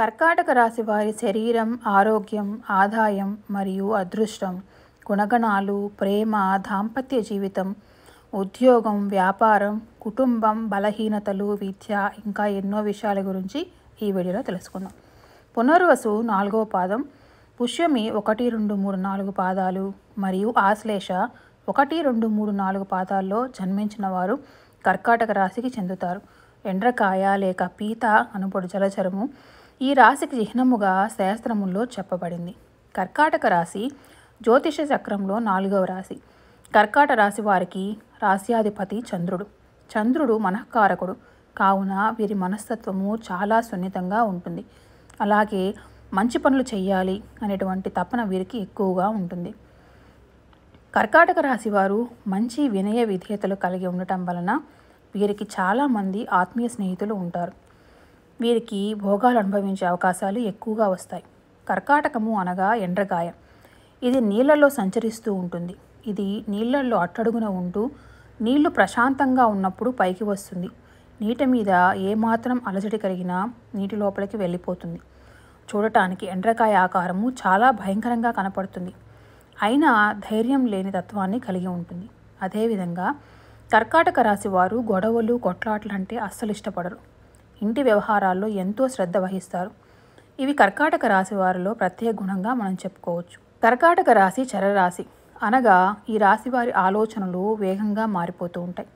కర్కాటక రాశి వారి శరీరం ఆరోగ్యం ఆదాయం మరియు అదృష్టం గుణగణాలు ప్రేమ దాంపత్య జీవితం ఉద్యోగం వ్యాపారం కుటుంబం బలహీనతలు విద్య ఇంకా ఎన్నో విషయాల గురించి ఈ వీడియోలో తెలుసుకుందాం పునర్వసు నాలుగో పాదం పుష్యమి ఒకటి రెండు మూడు నాలుగు పాదాలు మరియు ఆశ్లేష ఒకటి రెండు మూడు నాలుగు పాదాల్లో జన్మించిన వారు కర్కాటక రాశికి చెందుతారు ఎండ్రకాయ లేక పీత అనుబడు జలచరము ఈ రాశికి చిహ్నముగా శాస్త్రముల్లో చెప్పబడింది కర్కాటక రాశి జ్యోతిష చక్రంలో నాలుగవ రాశి కర్కాట రాశి వారికి రాశ్యాధిపతి చంద్రుడు చంద్రుడు మనఃకారకుడు కావున వీరి మనస్తత్వము చాలా సున్నితంగా ఉంటుంది అలాగే మంచి పనులు చేయాలి అనేటువంటి తపన వీరికి ఎక్కువగా ఉంటుంది కర్కాటక రాశి వారు మంచి వినయ విధేయతలు కలిగి ఉండటం వలన వీరికి చాలామంది ఆత్మీయ స్నేహితులు ఉంటారు వీరికి భోగాలు అనుభవించే అవకాశాలు ఎక్కువగా వస్తాయి కర్కాటకము అనగా ఎండ్రకాయ ఇది నీళ్లలో సంచరిస్తూ ఉంటుంది ఇది నీళ్లలో అట్టడుగున ఉంటూ నీళ్లు ప్రశాంతంగా ఉన్నప్పుడు పైకి వస్తుంది నీటి మీద ఏమాత్రం అలజడి కలిగినా నీటి లోపలికి వెళ్ళిపోతుంది చూడటానికి ఎండ్రకాయ ఆకారము చాలా భయంకరంగా కనపడుతుంది అయినా ధైర్యం లేని తత్వాన్ని కలిగి ఉంటుంది అదేవిధంగా కర్కాటక రాశి వారు గొడవలు కొట్లాట్లంటే అస్సలు ఇష్టపడరు ఇంటి వ్యవహారాల్లో ఎంతో శ్రద్ధ వహిస్తారు ఇవి కర్కాటక రాశి వారిలో ప్రత్యేక గుణంగా మనం చెప్పుకోవచ్చు కర్కాటక రాశి చరరాశి అనగా ఈ రాశి వారి ఆలోచనలు వేగంగా మారిపోతూ ఉంటాయి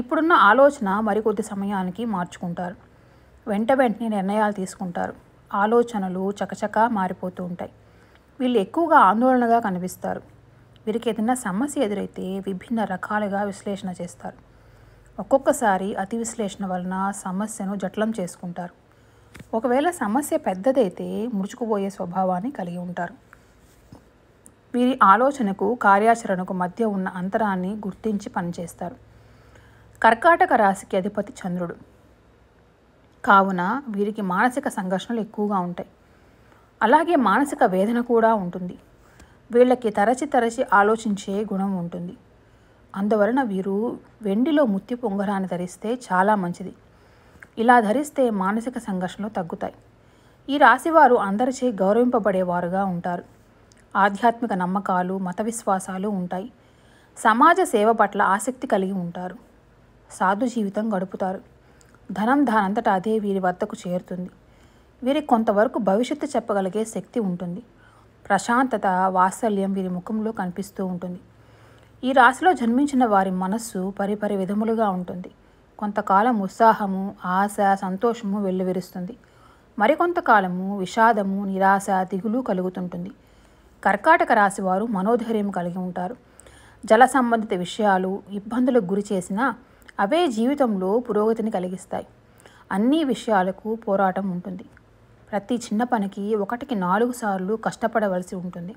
ఇప్పుడున్న ఆలోచన మరికొద్ది సమయానికి మార్చుకుంటారు వెంట వెంటనే నిర్ణయాలు తీసుకుంటారు ఆలోచనలు చకచకా మారిపోతూ ఉంటాయి వీళ్ళు ఎక్కువగా ఆందోళనగా కనిపిస్తారు వీరికి ఏదైనా సమస్య ఎదురైతే విభిన్న రకాలుగా విశ్లేషణ చేస్తారు ఒక్కొక్కసారి అతి విశ్లేషణ వలన సమస్యను జట్లం చేసుకుంటారు ఒకవేళ సమస్య పెద్దదైతే ముడుచుకుపోయే స్వభావాన్ని కలిగి ఉంటారు వీరి ఆలోచనకు కార్యాచరణకు మధ్య ఉన్న అంతరాన్ని గుర్తించి పనిచేస్తారు కర్కాటక రాశికి అధిపతి చంద్రుడు కావున వీరికి మానసిక సంఘర్షణలు ఎక్కువగా ఉంటాయి అలాగే మానసిక వేదన కూడా ఉంటుంది వీళ్ళకి తరచి తరచి ఆలోచించే గుణం ఉంటుంది అందువలన వీరు వెండిలో ముత్తి పొంగరాన్ని ధరిస్తే చాలా మంచిది ఇలా ధరిస్తే మానసిక సంఘర్షణలు తగ్గుతాయి ఈ రాశివారు అందరిచే గౌరవింపబడేవారుగా ఉంటారు ఆధ్యాత్మిక నమ్మకాలు మత విశ్వాసాలు ఉంటాయి సమాజ సేవ పట్ల ఆసక్తి కలిగి ఉంటారు సాధు జీవితం గడుపుతారు ధనం దానంతట అదే వీరి వద్దకు చేరుతుంది వీరికి కొంతవరకు భవిష్యత్తు చెప్పగలిగే శక్తి ఉంటుంది ప్రశాంతత వాత్సల్యం వీరి ముఖంలో కనిపిస్తూ ఉంటుంది ఈ రాశిలో జన్మించిన వారి మనస్సు పరిపరి విధములుగా ఉంటుంది కొంతకాలం ఉత్సాహము ఆశ సంతోషము వెల్లువిరుస్తుంది మరికొంతకాలము విషాదము నిరాశ దిగులు కలుగుతుంటుంది కర్కాటక రాశి వారు మనోధైర్యం కలిగి ఉంటారు జల సంబంధిత విషయాలు ఇబ్బందులకు గురి చేసినా అవే జీవితంలో పురోగతిని కలిగిస్తాయి అన్ని విషయాలకు పోరాటం ఉంటుంది ప్రతి చిన్న పనికి ఒకటికి నాలుగు సార్లు కష్టపడవలసి ఉంటుంది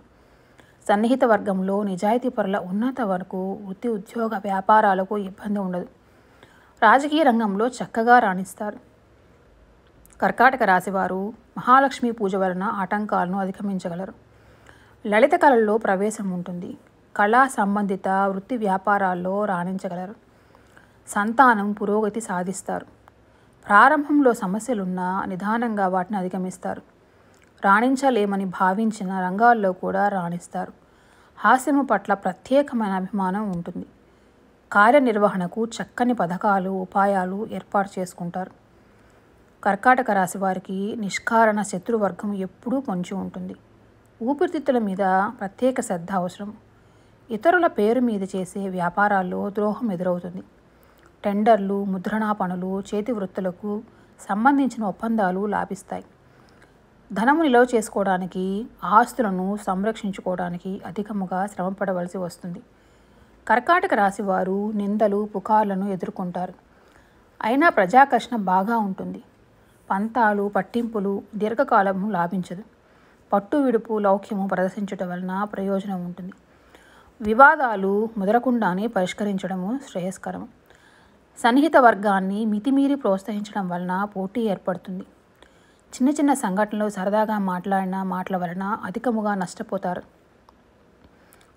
సన్నిహిత వర్గంలో నిజాయితీ పరుల ఉన్నత వరకు వృత్తి ఉద్యోగ వ్యాపారాలకు ఇబ్బంది ఉండదు రాజకీయ రంగంలో చక్కగా రాణిస్తారు కర్కాటక రాశివారు మహాలక్ష్మి పూజ వలన ఆటంకాలను అధిగమించగలరు లలిత కళల్లో ప్రవేశం ఉంటుంది కళా సంబంధిత వృత్తి వ్యాపారాల్లో రాణించగలరు సంతానం పురోగతి సాధిస్తారు ప్రారంభంలో సమస్యలున్నా నిదానంగా వాటిని అధిగమిస్తారు రాణించలేమని భావించిన రంగాల్లో కూడా రాణిస్తారు హాస్యము పట్ల ప్రత్యేకమైన అభిమానం ఉంటుంది కార్యనిర్వహణకు చక్కని పథకాలు ఉపాయాలు ఏర్పాటు చేసుకుంటారు కర్కాటక రాశి వారికి నిష్కారణ శత్రువర్గం ఎప్పుడూ పొంచి ఉంటుంది ఊపిరితిత్తుల మీద ప్రత్యేక శ్రద్ధ అవసరం ఇతరుల పేరు మీద చేసే వ్యాపారాల్లో ద్రోహం ఎదురవుతుంది టెండర్లు ముద్రణా పనులు చేతి వృత్తులకు సంబంధించిన ఒప్పందాలు లాభిస్తాయి ధనము నిల్వ చేసుకోవడానికి ఆస్తులను సంరక్షించుకోవడానికి అధికముగా శ్రమ పడవలసి వస్తుంది కర్కాటక రాశి వారు నిందలు పుకార్లను ఎదుర్కొంటారు అయినా ప్రజాకర్షణ బాగా ఉంటుంది పంతాలు పట్టింపులు దీర్ఘకాలము లాభించదు పట్టు విడుపు లౌక్యము ప్రదర్శించటం వలన ప్రయోజనం ఉంటుంది వివాదాలు ముదరకుండానే పరిష్కరించడము శ్రేయస్కరం సన్నిహిత వర్గాన్ని మితిమీరి ప్రోత్సహించడం వలన పోటీ ఏర్పడుతుంది చిన్న చిన్న సంఘటనలు సరదాగా మాట్లాడిన మాటల వలన అధికముగా నష్టపోతారు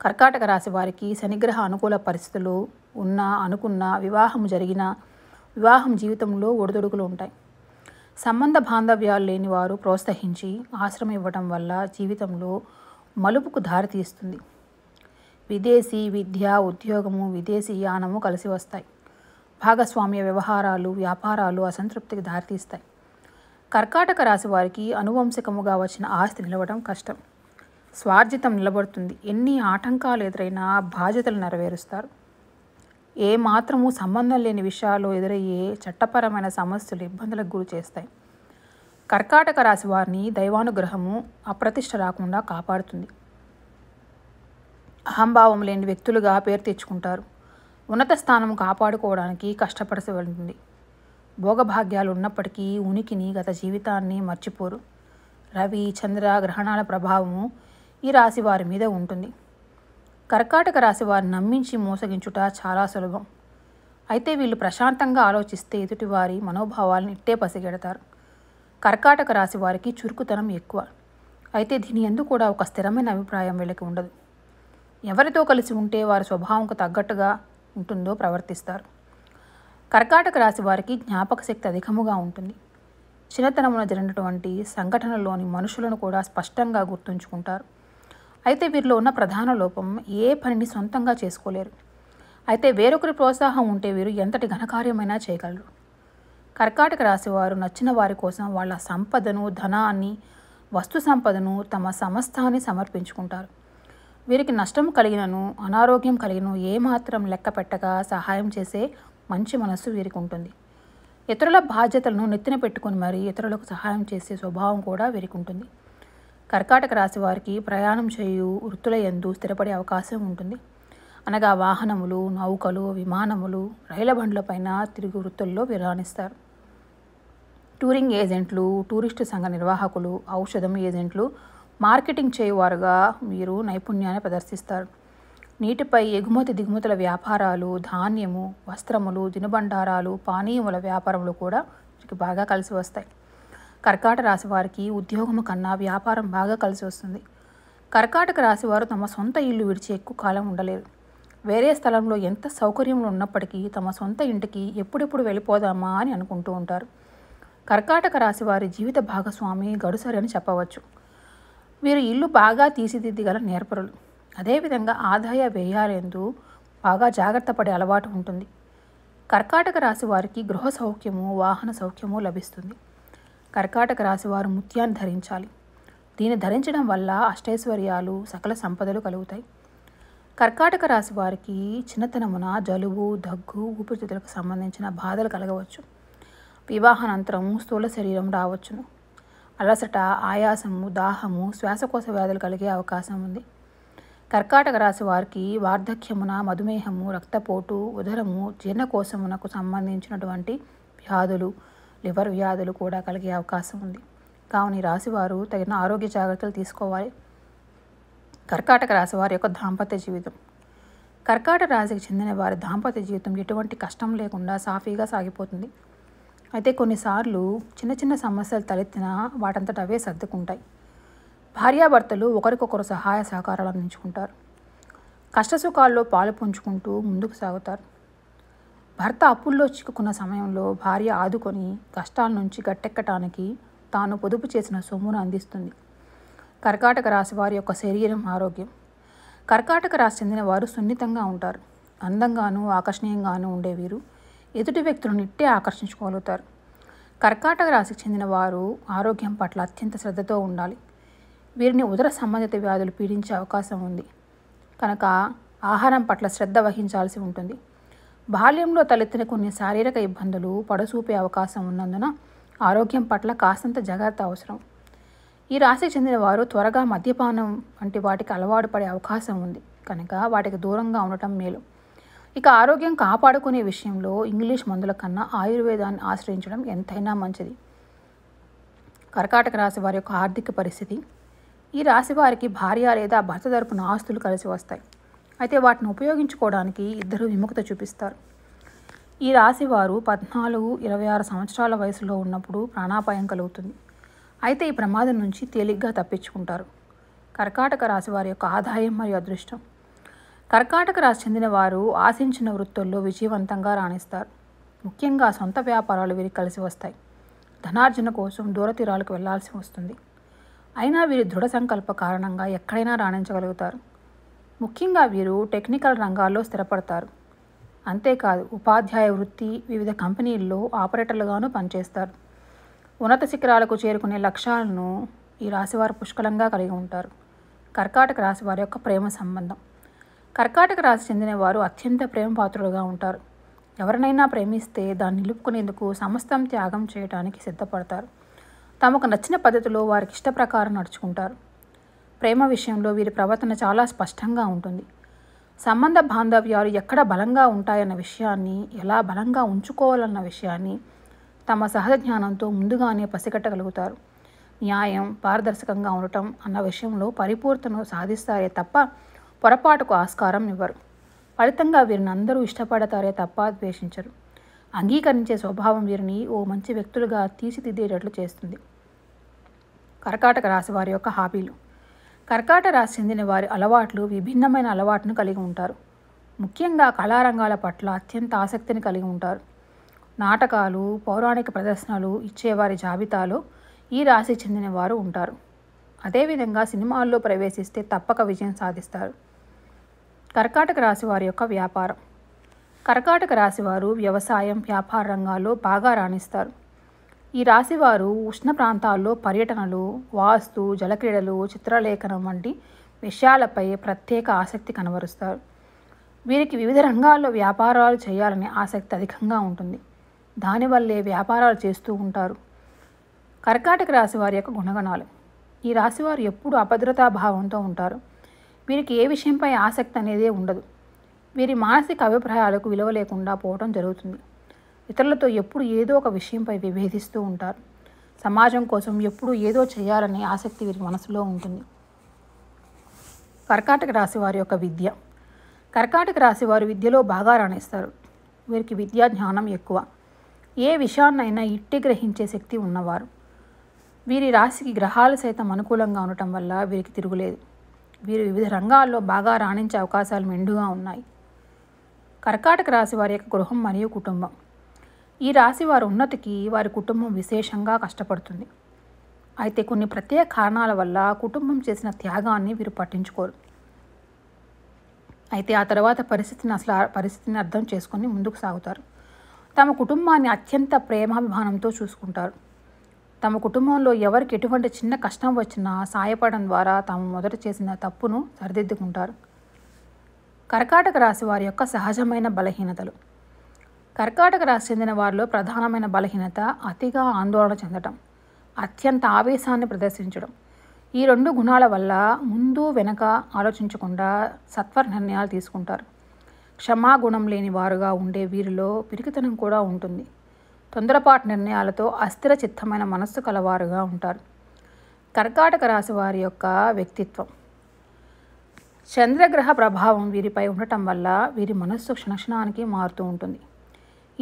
కర్కాటక రాశి వారికి శనిగ్రహ అనుకూల పరిస్థితులు ఉన్నా అనుకున్నా వివాహం జరిగిన వివాహం జీవితంలో ఒడిదొడుకులు ఉంటాయి సంబంధ బాంధవ్యాలు లేని వారు ప్రోత్సహించి ఆశ్రమం ఇవ్వడం వల్ల జీవితంలో మలుపుకు దారితీస్తుంది విదేశీ విద్య ఉద్యోగము విదేశీ యానము కలిసి వస్తాయి భాగస్వామ్య వ్యవహారాలు వ్యాపారాలు అసంతృప్తికి దారితీస్తాయి కర్కాటక రాశి వారికి అనువంశికముగా వచ్చిన ఆస్తి నిలవడం కష్టం స్వార్జితం నిలబడుతుంది ఎన్ని ఆటంకాలు ఎదురైనా బాధ్యతలు నెరవేరుస్తారు ఏ మాత్రము సంబంధం లేని విషయాలు ఎదురయ్యే చట్టపరమైన సమస్యలు ఇబ్బందులకు గురి చేస్తాయి కర్కాటక రాశి వారిని దైవానుగ్రహము అప్రతిష్ట రాకుండా కాపాడుతుంది అహంభావం లేని వ్యక్తులుగా పేరు తెచ్చుకుంటారు ఉన్నత స్థానం కాపాడుకోవడానికి కష్టపడసి వెళ్తుంది భోగభాగ్యాలు ఉన్నప్పటికీ ఉనికిని గత జీవితాన్ని మర్చిపోరు రవి చంద్ర గ్రహణాల ప్రభావము ఈ రాశి వారి మీద ఉంటుంది కర్కాటక రాశి వారిని నమ్మించి మోసగించుట చాలా సులభం అయితే వీళ్ళు ప్రశాంతంగా ఆలోచిస్తే ఎదుటివారి మనోభావాలను ఇట్టే పసిగెడతారు కర్కాటక రాశి వారికి చురుకుతనం ఎక్కువ అయితే దీని ఎందు కూడా ఒక స్థిరమైన అభిప్రాయం వీళ్ళకి ఉండదు ఎవరితో కలిసి ఉంటే వారి స్వభావంకు తగ్గట్టుగా ఉంటుందో ప్రవర్తిస్తారు కర్కాటక రాశి వారికి జ్ఞాపక శక్తి అధికముగా ఉంటుంది చిన్నతనమున జరిగినటువంటి సంఘటనలోని మనుషులను కూడా స్పష్టంగా గుర్తుంచుకుంటారు అయితే వీరిలో ఉన్న ప్రధాన లోపం ఏ పనిని సొంతంగా చేసుకోలేరు అయితే వేరొకరి ప్రోత్సాహం ఉంటే వీరు ఎంతటి ఘనకార్యమైనా చేయగలరు కర్కాటక రాశి వారు నచ్చిన వారి కోసం వాళ్ళ సంపదను ధనాన్ని వస్తు సంపదను తమ సమస్తాన్ని సమర్పించుకుంటారు వీరికి నష్టం కలిగినను అనారోగ్యం కలిగిన ఏమాత్రం లెక్క పెట్టగా సహాయం చేసే మంచి మనస్సు వీరికి ఉంటుంది ఇతరుల బాధ్యతలను నెత్తిన పెట్టుకుని మరీ ఇతరులకు సహాయం చేసే స్వభావం కూడా ఉంటుంది కర్కాటక రాశి వారికి ప్రయాణం చేయు వృత్తుల ఎందు స్థిరపడే అవకాశం ఉంటుంది అనగా వాహనములు నౌకలు విమానములు రైల బండ్లపైన తిరుగు వృత్తుల్లో విరాణిస్తారు టూరింగ్ ఏజెంట్లు టూరిస్టు సంఘ నిర్వాహకులు ఔషధం ఏజెంట్లు మార్కెటింగ్ చేయువారుగా వీరు నైపుణ్యాన్ని ప్రదర్శిస్తారు నీటిపై ఎగుమతి దిగుమతుల వ్యాపారాలు ధాన్యము వస్త్రములు దినబండారాలు పానీయముల వ్యాపారములు కూడా వీరికి బాగా కలిసి వస్తాయి కర్కాటక రాశి వారికి ఉద్యోగము కన్నా వ్యాపారం బాగా కలిసి వస్తుంది కర్కాటక రాశి వారు తమ సొంత ఇల్లు విడిచి ఎక్కువ కాలం ఉండలేరు వేరే స్థలంలో ఎంత సౌకర్యములు ఉన్నప్పటికీ తమ సొంత ఇంటికి ఎప్పుడెప్పుడు వెళ్ళిపోదామా అని అనుకుంటూ ఉంటారు కర్కాటక రాశి వారి జీవిత భాగస్వామి గడుసరి అని చెప్పవచ్చు వీరు ఇల్లు బాగా తీసిదిద్దిగల నేర్పరులు అదేవిధంగా ఆదాయ వ్యయాలెందు బాగా జాగ్రత్త పడే అలవాటు ఉంటుంది కర్కాటక రాశి వారికి గృహ సౌఖ్యము వాహన సౌఖ్యము లభిస్తుంది కర్కాటక రాశి వారు ముత్యాన్ని ధరించాలి దీన్ని ధరించడం వల్ల అష్టైశ్వర్యాలు సకల సంపదలు కలుగుతాయి కర్కాటక రాశి వారికి చిన్నతనమున జలుబు దగ్గు ఊపిరితిత్తులకు సంబంధించిన బాధలు కలగవచ్చు వివాహానంతరం స్థూల శరీరం రావచ్చును అలసట ఆయాసము దాహము శ్వాసకోశ వ్యాధులు కలిగే అవకాశం ఉంది కర్కాటక రాశి వారికి వార్ధక్యమున మధుమేహము రక్తపోటు ఉదరము జీర్ణకోశమునకు సంబంధించినటువంటి వ్యాధులు లివర్ వ్యాధులు కూడా కలిగే అవకాశం ఉంది కావున ఈ రాశివారు తగిన ఆరోగ్య జాగ్రత్తలు తీసుకోవాలి కర్కాటక రాశి వారి యొక్క దాంపత్య జీవితం కర్కాటక రాశికి చెందిన వారి దాంపత్య జీవితం ఎటువంటి కష్టం లేకుండా సాఫీగా సాగిపోతుంది అయితే కొన్నిసార్లు చిన్న చిన్న సమస్యలు తలెత్తినా వాటంతట అవే సర్దుకుంటాయి భార్యాభర్తలు ఒకరికొకరు సహాయ సహకారాలు అందించుకుంటారు కష్టసుఖాల్లో పాలు పుంజుకుంటూ ముందుకు సాగుతారు భర్త అప్పుల్లో చిక్కుకున్న సమయంలో భార్య ఆదుకొని కష్టాల నుంచి గట్టెక్కటానికి తాను పొదుపు చేసిన సొమ్మును అందిస్తుంది కర్కాటక రాశి వారి యొక్క శరీరం ఆరోగ్యం కర్కాటక రాశి చెందిన వారు సున్నితంగా ఉంటారు అందంగాను ఆకర్షణీయంగాను ఉండే వీరు ఎదుటి వ్యక్తులు నిట్టే ఆకర్షించుకోగలుగుతారు కర్కాటక రాశికి చెందిన వారు ఆరోగ్యం పట్ల అత్యంత శ్రద్ధతో ఉండాలి వీరిని ఉదర సంబంధిత వ్యాధులు పీడించే అవకాశం ఉంది కనుక ఆహారం పట్ల శ్రద్ధ వహించాల్సి ఉంటుంది బాల్యంలో తలెత్తిన కొన్ని శారీరక ఇబ్బందులు పడసూపే అవకాశం ఉన్నందున ఆరోగ్యం పట్ల కాస్తంత జాగ్రత్త అవసరం ఈ రాశికి చెందిన వారు త్వరగా మద్యపానం వంటి వాటికి అలవాటు పడే అవకాశం ఉంది కనుక వాటికి దూరంగా ఉండటం మేలు ఇక ఆరోగ్యం కాపాడుకునే విషయంలో ఇంగ్లీష్ మందుల కన్నా ఆయుర్వేదాన్ని ఆశ్రయించడం ఎంతైనా మంచిది కర్కాటక రాశి వారి యొక్క ఆర్థిక పరిస్థితి ఈ రాశి వారికి భార్య లేదా భర్త తరపున ఆస్తులు కలిసి వస్తాయి అయితే వాటిని ఉపయోగించుకోవడానికి ఇద్దరు విముఖత చూపిస్తారు ఈ రాశి వారు పద్నాలుగు ఇరవై ఆరు సంవత్సరాల వయసులో ఉన్నప్పుడు ప్రాణాపాయం కలుగుతుంది అయితే ఈ ప్రమాదం నుంచి తేలిగ్గా తప్పించుకుంటారు కర్కాటక రాశి వారి యొక్క ఆదాయం మరియు అదృష్టం కర్కాటక రాశి చెందిన వారు ఆశించిన వృత్తుల్లో విజయవంతంగా రాణిస్తారు ముఖ్యంగా సొంత వ్యాపారాలు వీరికి కలిసి వస్తాయి ధనార్జన కోసం దూరతీరాలకు వెళ్లాల్సి వస్తుంది అయినా వీరి దృఢ సంకల్ప కారణంగా ఎక్కడైనా రాణించగలుగుతారు ముఖ్యంగా వీరు టెక్నికల్ రంగాల్లో స్థిరపడతారు అంతేకాదు ఉపాధ్యాయ వృత్తి వివిధ కంపెనీల్లో ఆపరేటర్లుగాను పనిచేస్తారు ఉన్నత శిఖరాలకు చేరుకునే లక్ష్యాలను ఈ రాశివారు పుష్కలంగా కలిగి ఉంటారు కర్కాటక రాశి వారి యొక్క ప్రేమ సంబంధం కర్కాటక రాశి చెందిన వారు అత్యంత పాత్రులుగా ఉంటారు ఎవరినైనా ప్రేమిస్తే దాన్ని నిలుపుకునేందుకు సమస్తం త్యాగం చేయడానికి సిద్ధపడతారు తమకు నచ్చిన పద్ధతిలో వారికి ఇష్టప్రకారం నడుచుకుంటారు ప్రేమ విషయంలో వీరి ప్రవర్తన చాలా స్పష్టంగా ఉంటుంది సంబంధ బాంధవ్యాలు ఎక్కడ బలంగా ఉంటాయన్న విషయాన్ని ఎలా బలంగా ఉంచుకోవాలన్న విషయాన్ని తమ సహజ జ్ఞానంతో ముందుగానే పసిగట్టగలుగుతారు న్యాయం పారదర్శకంగా ఉండటం అన్న విషయంలో పరిపూర్తను సాధిస్తారే తప్ప పొరపాటుకు ఆస్కారం ఇవ్వరు ఫలితంగా వీరిని అందరూ ఇష్టపడతారే తప్ప ద్వేషించరు అంగీకరించే స్వభావం వీరిని ఓ మంచి వ్యక్తులుగా తీసిదిద్దేటట్లు చేస్తుంది కర్కాటక రాశి వారి యొక్క హాబీలు కర్కాటక రాశి చెందిన వారి అలవాట్లు విభిన్నమైన అలవాటును కలిగి ఉంటారు ముఖ్యంగా కళారంగాల పట్ల అత్యంత ఆసక్తిని కలిగి ఉంటారు నాటకాలు పౌరాణిక ప్రదర్శనలు ఇచ్చేవారి జాబితాలో ఈ రాశి చెందిన వారు ఉంటారు అదేవిధంగా సినిమాల్లో ప్రవేశిస్తే తప్పక విజయం సాధిస్తారు కర్కాటక రాశి వారి యొక్క వ్యాపారం కర్కాటక రాశివారు వ్యవసాయం వ్యాపార రంగాల్లో బాగా రాణిస్తారు ఈ రాశివారు ఉష్ణ ప్రాంతాల్లో పర్యటనలు వాస్తు జలక్రీడలు చిత్రలేఖనం వంటి విషయాలపై ప్రత్యేక ఆసక్తి కనబరుస్తారు వీరికి వివిధ రంగాల్లో వ్యాపారాలు చేయాలనే ఆసక్తి అధికంగా ఉంటుంది దానివల్లే వ్యాపారాలు చేస్తూ ఉంటారు కర్కాటక రాశి వారి యొక్క గుణగణాలు ఈ రాశివారు ఎప్పుడు అభద్రతా భావంతో ఉంటారు వీరికి ఏ విషయంపై ఆసక్తి అనేదే ఉండదు వీరి మానసిక అభిప్రాయాలకు విలువ లేకుండా పోవడం జరుగుతుంది ఇతరులతో ఎప్పుడు ఏదో ఒక విషయంపై విభేదిస్తూ ఉంటారు సమాజం కోసం ఎప్పుడు ఏదో చేయాలనే ఆసక్తి వీరి మనసులో ఉంటుంది కర్కాటక రాశి వారి యొక్క విద్య కర్కాటక రాశి వారు విద్యలో బాగా రాణిస్తారు వీరికి విద్యా జ్ఞానం ఎక్కువ ఏ విషయాన్నైనా ఇట్టి గ్రహించే శక్తి ఉన్నవారు వీరి రాశికి గ్రహాలు సైతం అనుకూలంగా ఉండటం వల్ల వీరికి తిరుగులేదు వీరు వివిధ రంగాల్లో బాగా రాణించే అవకాశాలు మెండుగా ఉన్నాయి కర్కాటక రాశి వారి యొక్క గృహం మరియు కుటుంబం ఈ రాశి వారి ఉన్నతికి వారి కుటుంబం విశేషంగా కష్టపడుతుంది అయితే కొన్ని ప్రత్యేక కారణాల వల్ల కుటుంబం చేసిన త్యాగాన్ని వీరు పట్టించుకోరు అయితే ఆ తర్వాత పరిస్థితిని అసలు పరిస్థితిని అర్థం చేసుకుని ముందుకు సాగుతారు తమ కుటుంబాన్ని అత్యంత ప్రేమాభిమానంతో చూసుకుంటారు తమ కుటుంబంలో ఎవరికి ఎటువంటి చిన్న కష్టం వచ్చినా సాయపడడం ద్వారా తాము మొదట చేసిన తప్పును సరిదిద్దుకుంటారు కర్కాటక రాశి వారి యొక్క సహజమైన బలహీనతలు కర్కాటక రాశి చెందిన వారిలో ప్రధానమైన బలహీనత అతిగా ఆందోళన చెందటం అత్యంత ఆవేశాన్ని ప్రదర్శించడం ఈ రెండు గుణాల వల్ల ముందు వెనక ఆలోచించకుండా సత్వర నిర్ణయాలు తీసుకుంటారు క్షమాగుణం లేని వారుగా ఉండే వీరిలో పిరికితనం కూడా ఉంటుంది తొందరపాటు నిర్ణయాలతో అస్థిర చిత్తమైన మనస్సు కలవారుగా ఉంటారు కర్కాటక రాశి వారి యొక్క వ్యక్తిత్వం చంద్రగ్రహ ప్రభావం వీరిపై ఉండటం వల్ల వీరి మనస్సు క్షణక్షణానికి మారుతూ ఉంటుంది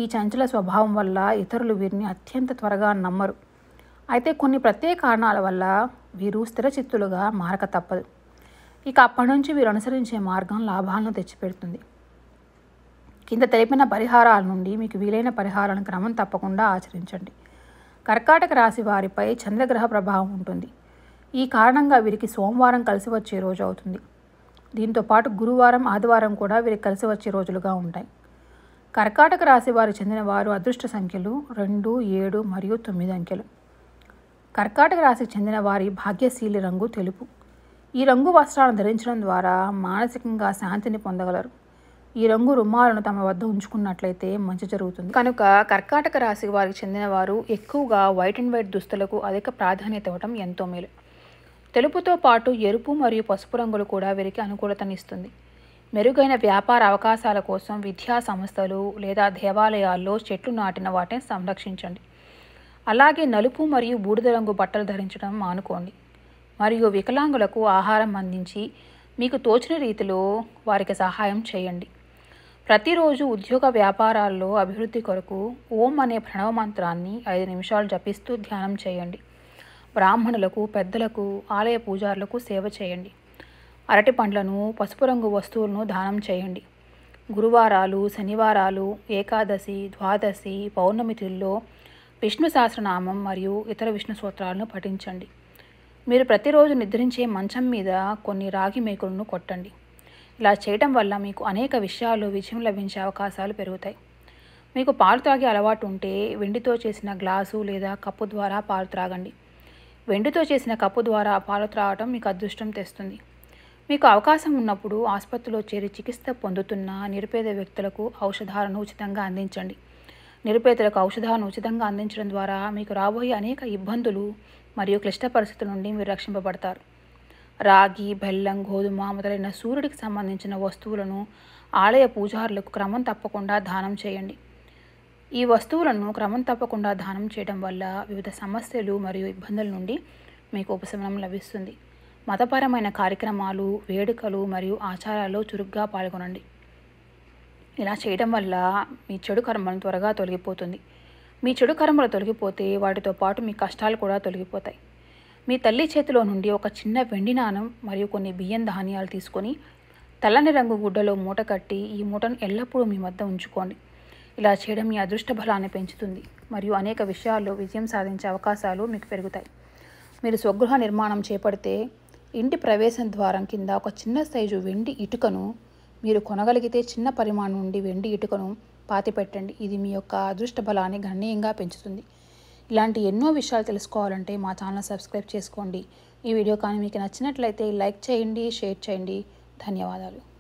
ఈ చంచల స్వభావం వల్ల ఇతరులు వీరిని అత్యంత త్వరగా నమ్మరు అయితే కొన్ని ప్రత్యేక కారణాల వల్ల వీరు స్థిరచిత్తులుగా మారక తప్పదు ఇక అప్పటి నుంచి వీరు అనుసరించే మార్గం లాభాలను తెచ్చిపెడుతుంది కింద తెలిపిన పరిహారాల నుండి మీకు వీలైన పరిహారాలను క్రమం తప్పకుండా ఆచరించండి కర్కాటక రాశి వారిపై చంద్రగ్రహ ప్రభావం ఉంటుంది ఈ కారణంగా వీరికి సోమవారం కలిసి వచ్చే రోజు అవుతుంది దీంతో పాటు గురువారం ఆదివారం కూడా వీరికి కలిసి వచ్చే రోజులుగా ఉంటాయి కర్కాటక రాశి వారు చెందిన వారు అదృష్ట సంఖ్యలు రెండు ఏడు మరియు తొమ్మిది అంకెలు కర్కాటక రాశికి చెందిన వారి భాగ్యశీలి రంగు తెలుపు ఈ రంగు వస్త్రాలను ధరించడం ద్వారా మానసికంగా శాంతిని పొందగలరు ఈ రంగు రుమాలను తమ వద్ద ఉంచుకున్నట్లయితే మంచి జరుగుతుంది కనుక కర్కాటక రాశి వారికి చెందిన వారు ఎక్కువగా వైట్ అండ్ వైట్ దుస్తులకు అధిక ప్రాధాన్యత ఇవ్వడం ఎంతో మేలు తెలుపుతో పాటు ఎరుపు మరియు పసుపు రంగులు కూడా వీరికి అనుకూలతనిస్తుంది మెరుగైన వ్యాపార అవకాశాల కోసం విద్యా సంస్థలు లేదా దేవాలయాల్లో చెట్లు నాటిన వాటిని సంరక్షించండి అలాగే నలుపు మరియు బూడిద రంగు బట్టలు ధరించడం మానుకోండి మరియు వికలాంగులకు ఆహారం అందించి మీకు తోచిన రీతిలో వారికి సహాయం చేయండి ప్రతిరోజు ఉద్యోగ వ్యాపారాల్లో అభివృద్ధి కొరకు ఓం అనే ప్రణవ మంత్రాన్ని ఐదు నిమిషాలు జపిస్తూ ధ్యానం చేయండి బ్రాహ్మణులకు పెద్దలకు ఆలయ పూజారులకు సేవ చేయండి అరటి పండ్లను పసుపు రంగు వస్తువులను దానం చేయండి గురువారాలు శనివారాలు ఏకాదశి ద్వాదశి పౌర్ణమి తిల్లో విష్ణు సహస్రనామం మరియు ఇతర విష్ణు సూత్రాలను పఠించండి మీరు ప్రతిరోజు నిద్రించే మంచం మీద కొన్ని రాగి మేకులను కొట్టండి ఇలా చేయటం వల్ల మీకు అనేక విషయాలు విజయం లభించే అవకాశాలు పెరుగుతాయి మీకు పాలు త్రాగే అలవాటు ఉంటే వెండితో చేసిన గ్లాసు లేదా కప్పు ద్వారా పాలు త్రాగండి వెండితో చేసిన కప్పు ద్వారా పాలు త్రాగటం మీకు అదృష్టం తెస్తుంది మీకు అవకాశం ఉన్నప్పుడు ఆసుపత్రిలో చేరి చికిత్స పొందుతున్న నిరుపేద వ్యక్తులకు ఔషధాలను ఉచితంగా అందించండి నిరుపేదలకు ఔషధాలను ఉచితంగా అందించడం ద్వారా మీకు రాబోయే అనేక ఇబ్బందులు మరియు క్లిష్ట పరిస్థితుల నుండి మీరు రక్షింపబడతారు రాగి బెల్లం గోధుమ మొదలైన సూర్యుడికి సంబంధించిన వస్తువులను ఆలయ పూజారులకు క్రమం తప్పకుండా దానం చేయండి ఈ వస్తువులను క్రమం తప్పకుండా దానం చేయడం వల్ల వివిధ సమస్యలు మరియు ఇబ్బందుల నుండి మీకు ఉపశమనం లభిస్తుంది మతపరమైన కార్యక్రమాలు వేడుకలు మరియు ఆచారాల్లో చురుగ్గా పాల్గొనండి ఇలా చేయడం వల్ల మీ చెడు కర్మలు త్వరగా తొలగిపోతుంది మీ చెడు కర్మలు తొలగిపోతే వాటితో పాటు మీ కష్టాలు కూడా తొలగిపోతాయి మీ తల్లి చేతిలో నుండి ఒక చిన్న వెండి నాణం మరియు కొన్ని బియ్యం ధాన్యాలు తీసుకొని తెల్లని రంగు గుడ్డలో మూట కట్టి ఈ మూటను ఎల్లప్పుడూ మీ వద్ద ఉంచుకోండి ఇలా చేయడం మీ అదృష్ట బలాన్ని పెంచుతుంది మరియు అనేక విషయాల్లో విజయం సాధించే అవకాశాలు మీకు పెరుగుతాయి మీరు స్వగృహ నిర్మాణం చేపడితే ఇంటి ప్రవేశం ద్వారం కింద ఒక చిన్న సైజు వెండి ఇటుకను మీరు కొనగలిగితే చిన్న పరిమాణం నుండి వెండి ఇటుకను పాతిపెట్టండి ఇది మీ యొక్క అదృష్ట బలాన్ని గణనీయంగా పెంచుతుంది ఇలాంటి ఎన్నో విషయాలు తెలుసుకోవాలంటే మా ఛానల్ సబ్స్క్రైబ్ చేసుకోండి ఈ వీడియో కానీ మీకు నచ్చినట్లయితే లైక్ చేయండి షేర్ చేయండి ధన్యవాదాలు